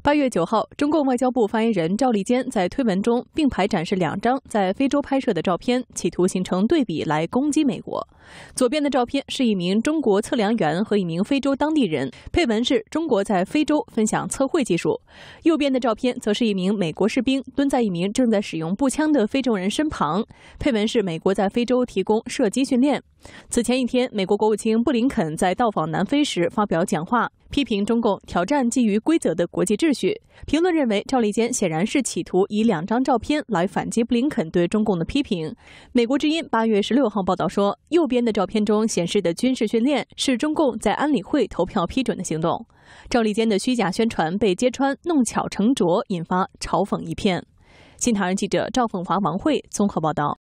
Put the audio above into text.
八月九号，中共外交部发言人赵立坚在推文中并排展示两张在非洲拍摄的照片，企图形成对比来攻击美国。左边的照片是一名中国测量员和一名非洲当地人，配文是中国在非洲分享测绘技术；右边的照片则是一名美国士兵蹲在一名正在使用步枪的非洲人身旁，配文是美国在非洲提供射击训练。此前一天，美国国务卿布林肯在到访南非时发表讲话。批评中共挑战基于规则的国际秩序。评论认为，赵立坚显然是企图以两张照片来反击布林肯对中共的批评。美国之音八月十六号报道说，右边的照片中显示的军事训练是中共在安理会投票批准的行动。赵立坚的虚假宣传被揭穿，弄巧成拙，引发嘲讽一片。新唐人记者赵凤华、王慧综合报道。